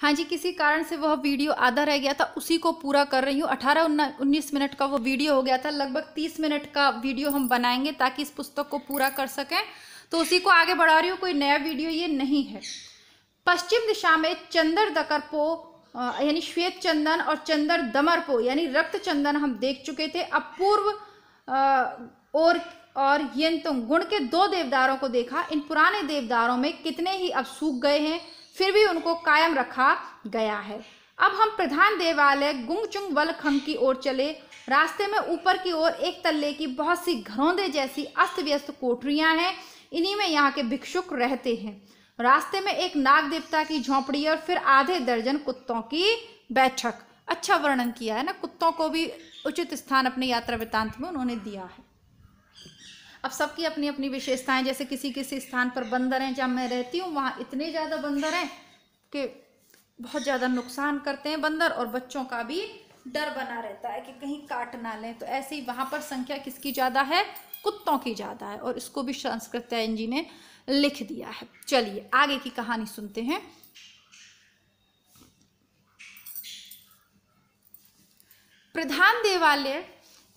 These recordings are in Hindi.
हाँ जी किसी कारण से वह वीडियो आधा रह गया था उसी को पूरा कर रही हूँ अठारह उन्नीस मिनट का वो वीडियो हो गया था लगभग तीस मिनट का वीडियो हम बनाएंगे ताकि इस पुस्तक को पूरा कर सकें तो उसी को आगे बढ़ा रही हूँ कोई नया वीडियो ये नहीं है पश्चिम दिशा में चंदर दकरपो यानी श्वेत चंदन और चंदर दमरपो यानी रक्त चंदन हम देख चुके थे अब पूर्व और और यंतुंग गुण के दो देवदारों को देखा इन पुराने देवदारों में कितने ही अब सूख गए हैं फिर भी उनको कायम रखा गया है अब हम प्रधान देवालय गुंगचुंग वलखंग की ओर चले रास्ते में ऊपर की ओर एक तल्ले की बहुत सी घरोंदे जैसी अस्त व्यस्त कोठरिया हैं इन्हीं में यहाँ के भिक्षुक रहते हैं रास्ते में एक नाग देवता की झोंपड़ी और फिर आधे दर्जन कुत्तों की बैठक अच्छा वर्णन किया है ना कुत्तों को भी उचित स्थान अपने यात्रा वृतांत में उन्होंने दिया है अब सबकी अपनी अपनी विशेषताएं जैसे किसी किसी स्थान पर बंदर हैं जहाँ मैं रहती हूँ वहाँ इतने ज़्यादा बंदर हैं कि बहुत ज़्यादा नुकसान करते हैं बंदर और बच्चों का भी डर बना रहता है कि कहीं काट ना लें तो ऐसे ही वहाँ पर संख्या किसकी ज़्यादा है कुत्तों की ज़्यादा है और इसको भी संस्कृत्यायन जी ने लिख दिया है चलिए आगे की कहानी सुनते हैं प्रधान देवालय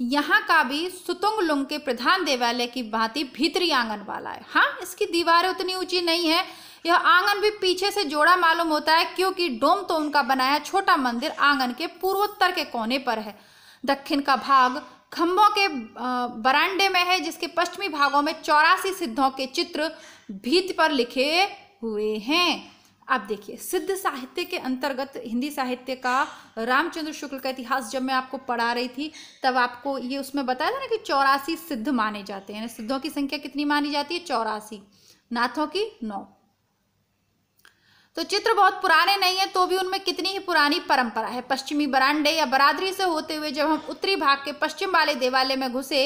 यहाँ का भी सुतुंग लुंग के प्रधान देवालय की भांति भीतरी आंगन वाला है हाँ इसकी दीवारें उतनी ऊंची नहीं है यह आंगन भी पीछे से जोड़ा मालूम होता है क्योंकि डोम तो उनका बनाया छोटा मंदिर आंगन के पूर्वोत्तर के कोने पर है दक्षिण का भाग खम्भों के बरांडे में है जिसके पश्चिमी भागों में चौरासी सिद्धों के चित्र भीत पर लिखे हुए हैं आप देखिए सिद्ध साहित्य के अंतर्गत हिंदी साहित्य का रामचंद्र शुक्ल का इतिहास जब मैं आपको पढ़ा रही थी तब आपको ये उसमें बताया था ना कि चौरासी सिद्ध माने जाते हैं सिद्धों की संख्या कितनी मानी जाती है चौरासी नाथों की नौ तो चित्र बहुत पुराने नहीं है तो भी उनमें कितनी ही पुरानी परंपरा है पश्चिमी बरांडे या बरादरी से होते हुए जब हम उत्तरी भाग के पश्चिम वाले देवालय में घुसे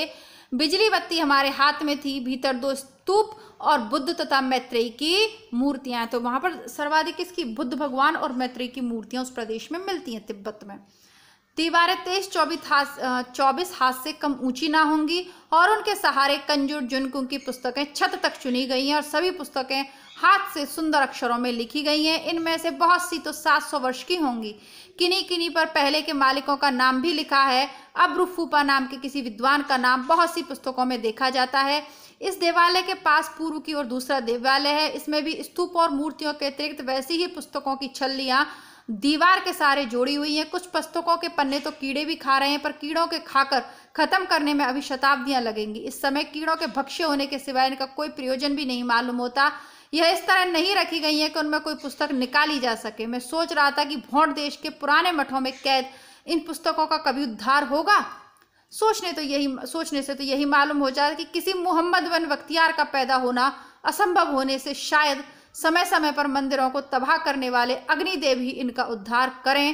बिजली बत्ती हमारे हाथ में थी भीतर दो स्तूप और बुद्ध तथा मैत्रेय की मूर्तियां तो वहां पर सर्वाधिक इसकी बुद्ध भगवान और मैत्रेय की मूर्तियां उस प्रदेश में मिलती हैं तिब्बत में दीवारें तेईस चौबीस हाथ चौबीस हाथ से कम ऊंची ना होंगी और उनके सहारे कंजुर जुनकुं की पुस्तकें छत तक चुनी गई हैं और सभी पुस्तकें हाथ से सुंदर अक्षरों में लिखी गई हैं इनमें से बहुत सी तो 700 वर्ष की होंगी किन्हीं किन्हीं पर पहले के मालिकों का नाम भी लिखा है अब्रुफूपा नाम के किसी विद्वान का नाम बहुत सी पुस्तकों में देखा जाता है इस देवालय के पास पूर्व की ओर दूसरा देवालय है इसमें भी स्तूप और मूर्तियों के अतिरिक्त वैसी ही पुस्तकों की छलियाँ दीवार के सारे जोड़ी हुई हैं कुछ पुस्तकों के पन्ने तो कीड़े भी खा रहे हैं पर कीड़ों के खाकर खत्म करने में अभी शताब्दियां लगेंगी इस समय कीड़ों के भक्ष्य होने के सिवाय इनका कोई प्रयोजन भी नहीं मालूम होता यह इस तरह नहीं रखी गई है कि उनमें कोई पुस्तक निकाली जा सके मैं सोच रहा था कि भोंड देश के पुराने मठों में कैद इन पुस्तकों का कभी उद्धार होगा सोचने तो यही सोचने से तो यही मालूम हो जाता कि किसी मोहम्मद बन बख्तियार का पैदा होना असंभव होने से शायद समय समय पर मंदिरों को तबाह करने वाले अग्निदेव ही इनका उद्धार करें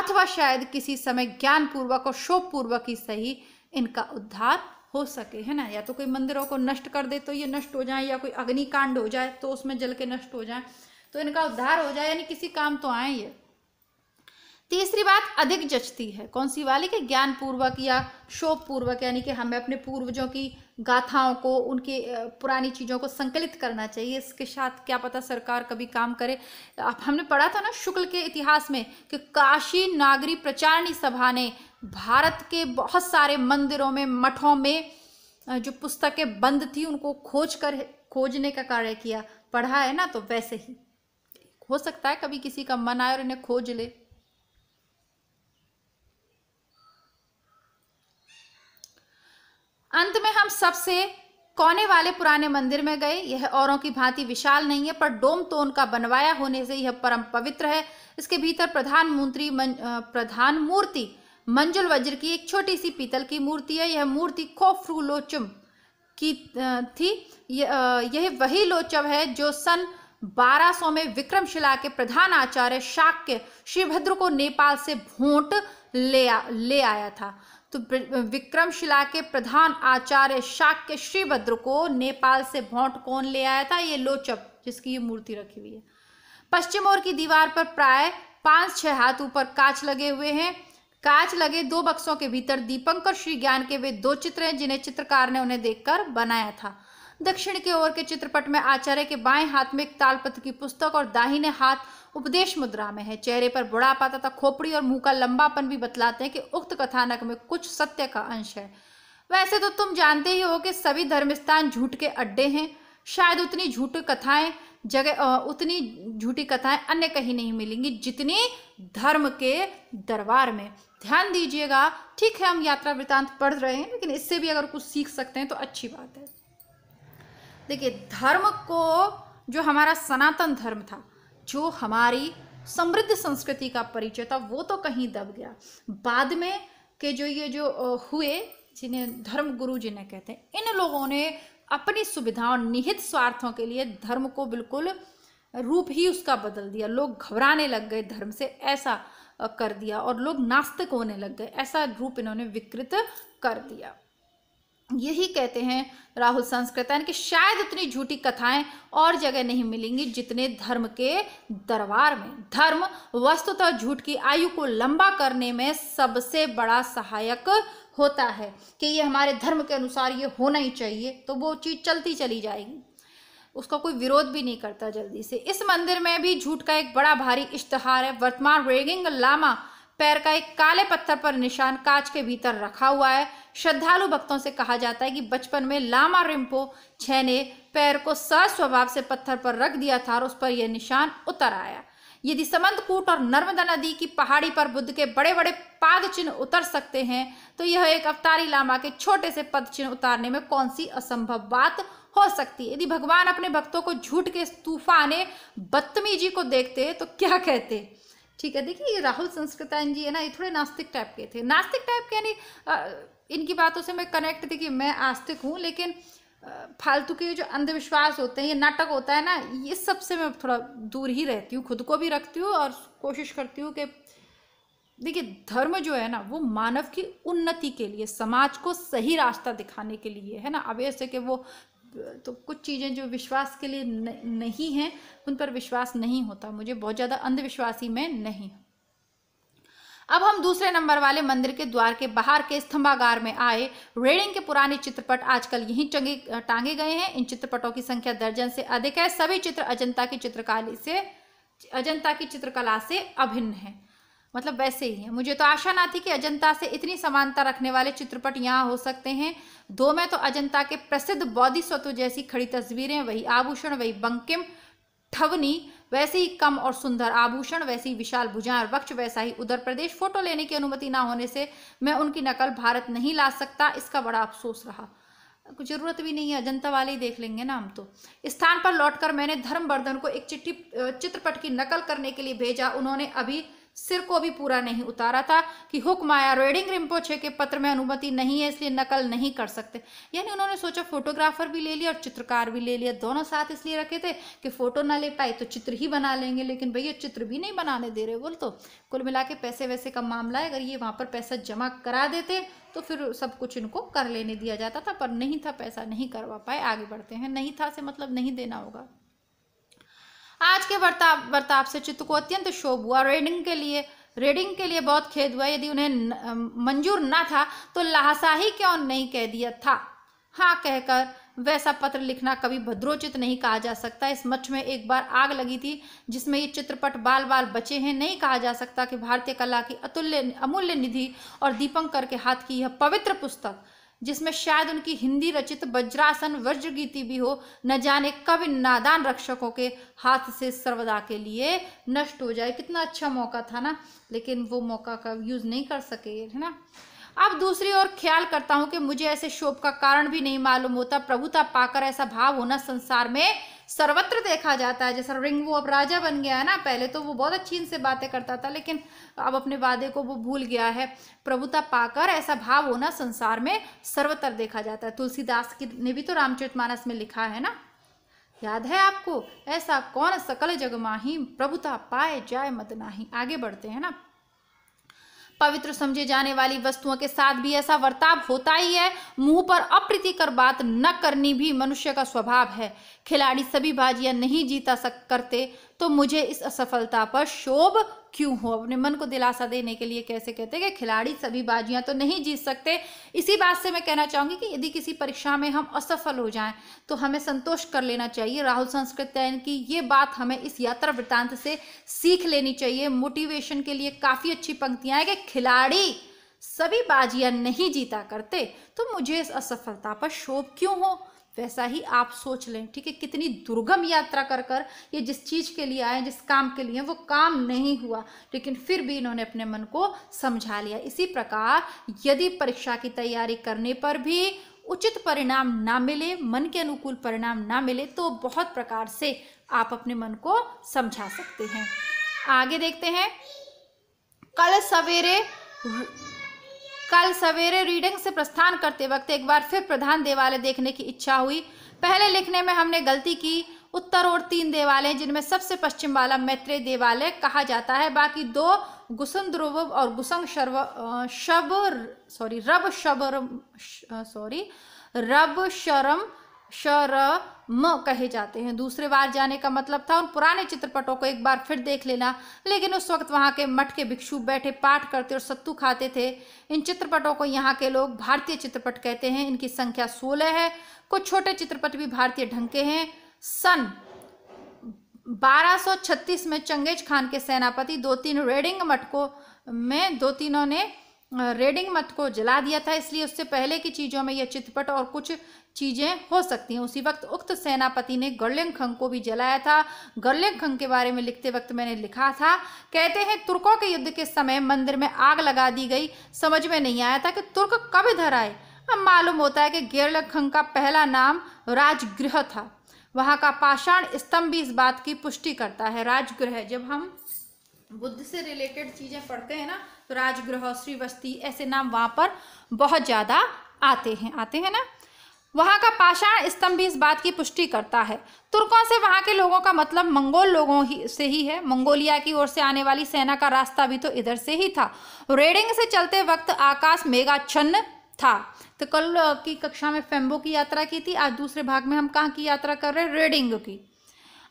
अथवा शायद किसी समय ज्ञानपूर्वक और पूर्वक ही सही इनका उद्धार हो सके है ना या तो कोई मंदिरों को नष्ट कर दे तो ये नष्ट हो जाए या कोई अग्निकांड हो जाए तो उसमें जल के नष्ट हो जाए तो इनका उद्धार हो जाए यानी किसी काम तो आए ये तीसरी बात अधिक जचती है कौन सी वाली कि ज्ञान पूर्वक या शोक पूर्वक यानी कि हमें अपने पूर्वजों की गाथाओं को उनकी पुरानी चीज़ों को संकलित करना चाहिए इसके साथ क्या पता सरकार कभी काम करे अब हमने पढ़ा था ना शुक्ल के इतिहास में कि काशी नागरी प्रचारणी सभा ने भारत के बहुत सारे मंदिरों में मठों में जो पुस्तकें बंद थी उनको खोज कर खोजने का कार्य किया पढ़ा है ना तो वैसे ही हो सकता है कभी किसी का मन आए और इन्हें खोज ले अंत में हम सबसे कोने वाले पुराने मंदिर में गए यह औरों की भांति विशाल नहीं है पर डोम तोन का बनवाया होने से यह परम पवित्र है इसके भीतर प्रधानमंत्री प्रधान मूर्ति मंजुल वज्र की एक छोटी सी पीतल की मूर्ति है यह मूर्ति खोफ्रू लोचम की थी यह वही लोचम है जो सन 1200 में विक्रमशिला के प्रधान आचार्य शाक्य श्रीभद्र को नेपाल से भोंट ले आ, ले आया था तो विक्रमशिला के प्रधान आचार्य शाक्य श्रीभद्र को नेपाल से भोंट कौन ले आया था ये लोचप जिसकी ये मूर्ति रखी हुई है पश्चिम ओर की दीवार पर प्राय पांच छह हाथ ऊपर कांच लगे हुए हैं कांच लगे दो बक्सों के भीतर दीपंकर श्री ज्ञान के वे दो चित्र हैं जिन्हें चित्रकार ने उन्हें देखकर बनाया था दक्षिण की ओर के चित्रपट में आचार्य के बाएं हाथ में एक तालपत्र की पुस्तक और दाहिने हाथ उपदेश मुद्रा में है चेहरे पर बुढ़ापा तथा खोपड़ी और मुंह का लंबापन भी बतलाते हैं कि उक्त कथानक में कुछ सत्य का अंश है वैसे तो तुम जानते ही हो कि सभी धर्मस्थान झूठ के अड्डे हैं शायद उतनी झूठी कथाएं जगह उतनी झूठी कथाएं अन्य कहीं नहीं मिलेंगी जितनी धर्म के दरबार में ध्यान दीजिएगा ठीक है हम यात्रा वृतांत पढ़ रहे हैं लेकिन इससे भी अगर कुछ सीख सकते हैं तो अच्छी बात है देखिए धर्म को जो हमारा सनातन धर्म था जो हमारी समृद्ध संस्कृति का परिचय था वो तो कहीं दब गया बाद में के जो ये जो हुए जिन्हें धर्म गुरु जिन्हें कहते हैं इन लोगों ने अपनी सुविधाओं निहित स्वार्थों के लिए धर्म को बिल्कुल रूप ही उसका बदल दिया लोग घबराने लग गए धर्म से ऐसा कर दिया और लोग नास्तिक होने लग गए ऐसा रूप इन्होंने विकृत कर दिया यही कहते हैं राहुल संस्कृत कि शायद उतनी झूठी कथाएं और जगह नहीं मिलेंगी जितने धर्म के दरबार में धर्म वस्तुतः झूठ की आयु को लंबा करने में सबसे बड़ा सहायक होता है कि ये हमारे धर्म के अनुसार ये होना ही चाहिए तो वो चीज़ चलती चली जाएगी उसका कोई विरोध भी नहीं करता जल्दी से इस मंदिर में भी झूठ का एक बड़ा भारी इश्तहार है वर्तमान रेगिंग लामा पैर का एक काले पत्थर पर निशान कांच के भीतर रखा हुआ है श्रद्धालु भक्तों से कहा जाता है कि बचपन में लामा रिम्पो छह ने पैर को सहज स्वभाव से पत्थर पर रख दिया था और उस पर यह निशान उतर आया यदि समंदकूट और नर्मदा नदी की पहाड़ी पर बुद्ध के बड़े बड़े पाद चिन्ह उतर सकते हैं तो यह एक अवतारी लामा के छोटे से पद चिन्ह उतारने में कौन सी असंभव बात हो सकती है यदि भगवान अपने भक्तों को झूठ के तूफाने बदतमीजी को देखते तो क्या कहते ठीक है देखिए ये राहुल संस्कृत जी है ना ये थोड़े नास्तिक टाइप के थे नास्तिक टाइप के यानी इनकी बातों से मैं कनेक्ट देखिए मैं आस्तिक हूँ लेकिन फालतू के जो अंधविश्वास होते हैं ये नाटक होता है ना ये सब से मैं थोड़ा दूर ही रहती हूँ खुद को भी रखती हूँ और कोशिश करती हूँ कि देखिए धर्म जो है ना वो मानव की उन्नति के लिए समाज को सही रास्ता दिखाने के लिए है ना अब ऐसे कि वो तो कुछ चीज़ें जो विश्वास के लिए नहीं हैं उन पर विश्वास नहीं होता मुझे बहुत ज़्यादा अंधविश्वासी में नहीं अब हम दूसरे नंबर वाले मंदिर के द्वार के बाहर के स्तंभागार में आए रेडिंग के पुराने चित्रपट आजकल यहीं टंगे टांगे गए हैं इन चित्रपटों की संख्या दर्जन से अधिक है सभी चित्र अजंता की चित्रकारी से अजंता की चित्रकला से अभिन्न है मतलब वैसे ही है मुझे तो आशा ना थी कि अजंता से इतनी समानता रखने वाले चित्रपट यहाँ हो सकते हैं दो में तो अजंता के प्रसिद्ध बौद्धि स्वतु जैसी खड़ी तस्वीरें वही आभूषण वही बंकिम ठवनी वैसे ही कम और सुंदर आभूषण वैसी ही विशाल भुजाएं और वक्ष वैसा ही उधर प्रदेश फोटो लेने की अनुमति ना होने से मैं उनकी नकल भारत नहीं ला सकता इसका बड़ा अफसोस रहा जरूरत भी नहीं है अजंता वाले ही देख लेंगे ना हम तो स्थान पर लौटकर मैंने धर्मवर्धन को एक चिट्ठी चित्रपट की नकल करने के लिए भेजा उन्होंने अभी सिर को भी पूरा नहीं उतारा था कि हुक्म आया रेडिंग रिम्पोचे के पत्र में अनुमति नहीं है इसलिए नकल नहीं कर सकते यानी उन्होंने सोचा फोटोग्राफर भी ले लिया और चित्रकार भी ले लिया दोनों साथ इसलिए रखे थे कि फोटो ना ले पाए तो चित्र ही बना लेंगे लेकिन भैया चित्र भी नहीं बनाने दे रहे बोल तो कुल मिला के पैसे वैसे का मामला है अगर ये वहाँ पर पैसा जमा करा देते तो फिर सब कुछ इनको कर लेने दिया जाता था पर नहीं था पैसा नहीं करवा पाए आगे बढ़ते हैं नहीं था से मतलब नहीं देना होगा आज के बर्ताव बर्ताव से चित्त को अत्यंत शोभ हुआ रेडिंग के लिए रेडिंग के लिए बहुत खेद हुआ यदि उन्हें मंजूर ना था तो लहासा ही क्यों नहीं कह दिया था हाँ कहकर वैसा पत्र लिखना कभी भद्रोचित नहीं कहा जा सकता इस मठ में एक बार आग लगी थी जिसमें ये चित्रपट बाल बाल बचे हैं नहीं कहा जा सकता कि भारतीय कला की अतुल्य अमूल्य निधि और दीपंकर के हाथ की यह पवित्र पुस्तक जिसमें शायद उनकी हिंदी रचित वज्रासन वज्र गीति भी हो न जाने कब इन नादान रक्षकों के हाथ से सर्वदा के लिए नष्ट हो जाए कितना अच्छा मौका था ना लेकिन वो मौका कब यूज़ नहीं कर सके है ना अब दूसरी ओर ख्याल करता हूं कि मुझे ऐसे शोभ का कारण भी नहीं मालूम होता प्रभुता पाकर ऐसा भाव होना संसार में सर्वत्र देखा जाता है जैसा रिंग वो अब राजा बन गया है ना पहले तो वो बहुत अच्छी इनसे बातें करता था लेकिन अब अपने वादे को वो भूल गया है प्रभुता पाकर ऐसा भाव होना संसार में सर्वत्र देखा जाता है तुलसीदास की ने भी तो रामचरितमानस में लिखा है ना याद है आपको ऐसा कौन सकल जगमाही प्रभुता पाए जाए मदनाही आगे बढ़ते हैं ना पवित्र समझे जाने वाली वस्तुओं के साथ भी ऐसा वर्ताव होता ही है मुंह पर अप्रीतिकर बात न करनी भी मनुष्य का स्वभाव है खिलाड़ी सभी बाजियां नहीं जीता सक करते तो मुझे इस असफलता पर शोभ क्यों हो अपने मन को दिलासा देने के लिए कैसे कहते हैं कि खिलाड़ी सभी बाजियां तो नहीं जीत सकते इसी बात से मैं कहना चाहूँगी कि यदि किसी परीक्षा में हम असफल हो जाएं तो हमें संतोष कर लेना चाहिए राहुल संस्कृत की ये बात हमें इस यात्रा वृत्तांत से सीख लेनी चाहिए मोटिवेशन के लिए काफ़ी अच्छी पंक्तियाँ हैं कि खिलाड़ी सभी बाजियां नहीं जीता करते तो मुझे इस असफलता पर शोभ क्यों हो वैसा ही आप सोच लें ठीक है कितनी दुर्गम यात्रा कर कर ये जिस चीज़ के लिए आए जिस काम के लिए वो काम नहीं हुआ लेकिन फिर भी इन्होंने अपने मन को समझा लिया इसी प्रकार यदि परीक्षा की तैयारी करने पर भी उचित परिणाम ना मिले मन के अनुकूल परिणाम ना मिले तो बहुत प्रकार से आप अपने मन को समझा सकते हैं आगे देखते हैं कल सवेरे कल सवेरे रीडिंग से प्रस्थान करते वक्त एक बार फिर प्रधान देवालय देखने की इच्छा हुई पहले लिखने में हमने गलती की उत्तर और तीन देवालय जिनमें सबसे पश्चिम वाला मैत्रेय देवालय कहा जाता है बाकी दो गुसन ध्रुव और गुसंग शर्व शब सॉरी रब शबर सॉरी रब शरम म कहे जाते हैं दूसरे बार जाने का मतलब था उन पुराने चित्रपटों को एक बार फिर देख लेना लेकिन उस वक्त वहाँ के मठ के भिक्षु बैठे पाठ करते और सत्तू खाते थे इन चित्रपटों को यहाँ के लोग भारतीय चित्रपट कहते हैं इनकी संख्या सोलह है कुछ छोटे चित्रपट भी भारतीय ढंग के हैं सन 1236 में चंगेज खान के सेनापति दो तीन रेडिंग मठ को में दो तीनों ने रेडिंग मत को जला दिया था इसलिए उससे पहले की चीज़ों में यह चितपट और कुछ चीज़ें हो सकती हैं उसी वक्त उक्त सेनापति ने गर्लिंग खंग को भी जलाया था गर्लिंग खंग के बारे में लिखते वक्त मैंने लिखा था कहते हैं तुर्कों के युद्ध के समय मंदिर में आग लगा दी गई समझ में नहीं आया था कि तुर्क कब इधर आए अब मालूम होता है कि गेरलक खंग का पहला नाम राजगृह था वहाँ का पाषाण स्तंभ भी इस बात की पुष्टि करता है राजगृह जब हम बुद्ध से रिलेटेड चीज़ें पढ़ते हैं ना स्वराज तो श्री वस्ती ऐसे नाम वहाँ पर बहुत ज़्यादा आते हैं आते हैं ना वहाँ का पाषाण स्तंभ भी इस बात की पुष्टि करता है तुर्कों से वहाँ के लोगों का मतलब मंगोल लोगों ही से ही है मंगोलिया की ओर से आने वाली सेना का रास्ता भी तो इधर से ही था रेडिंग से चलते वक्त आकाश मेघाच्छन्न था तो कल की कक्षा में फेम्बो की यात्रा की थी आज दूसरे भाग में हम कहाँ की यात्रा कर रहे हैं रेडिंग की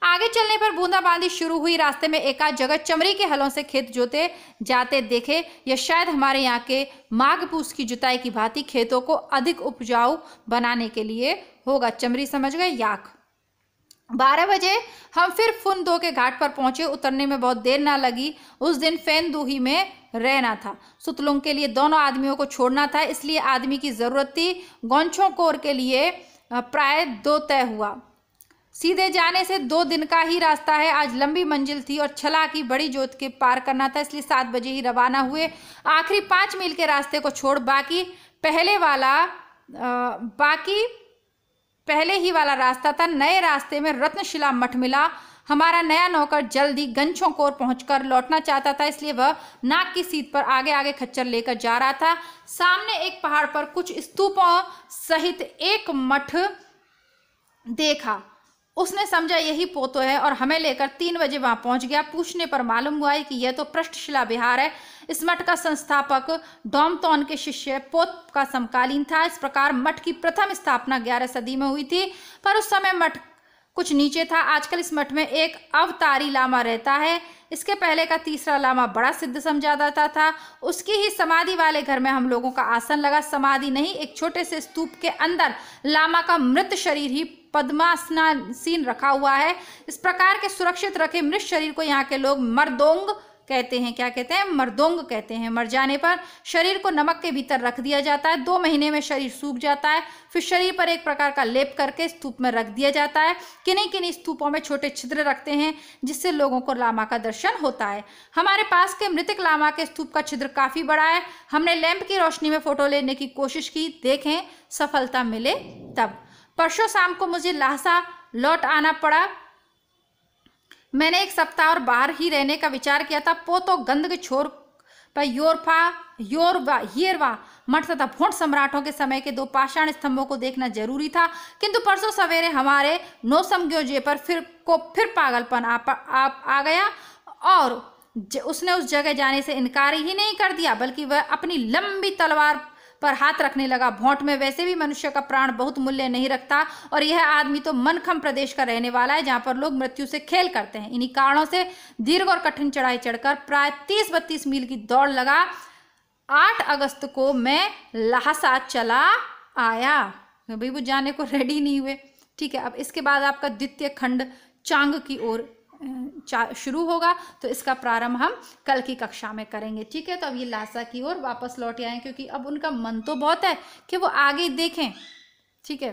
आगे चलने पर बूंदाबांदी शुरू हुई रास्ते में एकाध जगह चमड़ी के हलों से खेत जोते जाते देखे या शायद हमारे यहाँ के माघ पूस की जुताई की भांति खेतों को अधिक उपजाऊ बनाने के लिए होगा चमड़ी समझ गए याक बारह बजे हम फिर दो के घाट पर पहुंचे उतरने में बहुत देर ना लगी उस दिन दूही में रहना था सुतलुंग के लिए दोनों आदमियों को छोड़ना था इसलिए आदमी की ज़रूरत थी गौछों कोर के लिए प्राय दो तय हुआ सीधे जाने से दो दिन का ही रास्ता है आज लंबी मंजिल थी और छला की बड़ी जोत के पार करना था इसलिए सात बजे ही रवाना हुए आखिरी पाँच मील के रास्ते को छोड़ बाकी पहले वाला आ, बाकी पहले ही वाला रास्ता था नए रास्ते में रत्नशिला मठ मिला हमारा नया नौकर जल्दी गंछों कोर पहुंचकर लौटना चाहता था इसलिए वह नाक की सीट पर आगे आगे खच्चर लेकर जा रहा था सामने एक पहाड़ पर कुछ स्तूपों सहित एक मठ देखा उसने समझा यही पोतो है और हमें लेकर तीन बजे वहां पहुंच गया पूछने पर मालूम हुआ है कि यह तो पृष्ठशिला बिहार है इस मठ का संस्थापक डोमतौन के शिष्य पोत का समकालीन था इस प्रकार मठ की प्रथम स्थापना ग्यारह सदी में हुई थी पर उस समय मठ कुछ नीचे था आजकल इस मठ में एक अवतारी लामा रहता है इसके पहले का तीसरा लामा बड़ा सिद्ध समझा जाता था उसकी ही समाधि वाले घर में हम लोगों का आसन लगा समाधि नहीं एक छोटे से स्तूप के अंदर लामा का मृत शरीर ही पद्मासनासीन रखा हुआ है इस प्रकार के सुरक्षित रखे मृत शरीर को यहाँ के लोग मरदोंग कहते हैं क्या कहते हैं मरदोंग कहते हैं मर जाने पर शरीर को नमक के भीतर रख दिया जाता है दो महीने में शरीर सूख जाता है फिर शरीर पर एक प्रकार का लेप करके स्तूप में रख दिया जाता है किन्हीं किन्हीं स्तूपों में छोटे छिद्र रखते हैं जिससे लोगों को लामा का दर्शन होता है हमारे पास के मृतक लामा के स्तूप का छिद्र काफ़ी बड़ा है हमने लैंप की रोशनी में फ़ोटो लेने की कोशिश की देखें सफलता मिले तब परसों शाम को मुझे लाहसा लौट आना पड़ा मैंने एक सप्ताह और बाहर ही रहने का विचार किया था पोतो गंदग छोर पर योरफा योरवा येरवा मठ तथा भोट सम्राटों के समय के दो पाषाण स्तंभों को देखना जरूरी था किंतु परसों सवेरे हमारे गोजे पर फिर को फिर पागलपन आ, आ, आ गया और उसने उस जगह जाने से इनकार ही नहीं कर दिया बल्कि वह अपनी लंबी तलवार पर हाथ रखने लगा भोंट में वैसे भी मनुष्य का प्राण बहुत मूल्य नहीं रखता और यह आदमी तो मनखम प्रदेश का रहने वाला है जहां पर लोग मृत्यु से खेल करते हैं इन्हीं कारणों से दीर्घ और कठिन चढ़ाई चढ़कर प्राय तीस बत्तीस मील की दौड़ लगा आठ अगस्त को मैं लहासा चला आया भाई वो जाने को रेडी नहीं हुए ठीक है अब इसके बाद आपका द्वितीय खंड चांग की ओर शुरू होगा तो इसका प्रारंभ हम कल की कक्षा में करेंगे ठीक है तो अब ये लासा की ओर वापस लौट आए क्योंकि अब उनका मन तो बहुत है कि वो आगे देखें ठीक है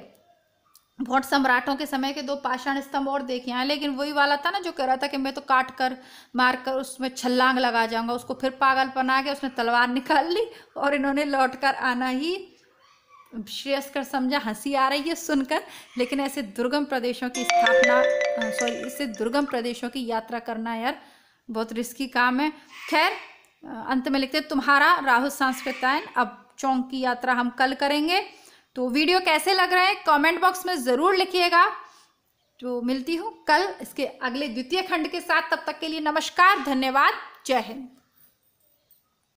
बहुत सम्राटों के समय के दो पाषाण स्तंभ और देखे हैं लेकिन वही वाला था ना जो कह रहा था कि मैं तो काट कर मार कर उसमें छलांग लगा जाऊंगा उसको फिर पागल बना के उसने तलवार निकाल ली और इन्होंने लौट कर आना ही श्रेयस्कर समझा हंसी आ रही है सुनकर लेकिन ऐसे दुर्गम प्रदेशों की स्थापना सॉरी इससे दुर्गम प्रदेशों की यात्रा करना यार बहुत रिस्की काम है खैर अंत में लिखते हैं तुम्हारा राहुल सांस्कृतायन अब चौंक की यात्रा हम कल करेंगे तो वीडियो कैसे लग रहा है कमेंट बॉक्स में ज़रूर लिखिएगा तो मिलती हूँ कल इसके अगले द्वितीय खंड के साथ तब तक के लिए नमस्कार धन्यवाद जय हिंद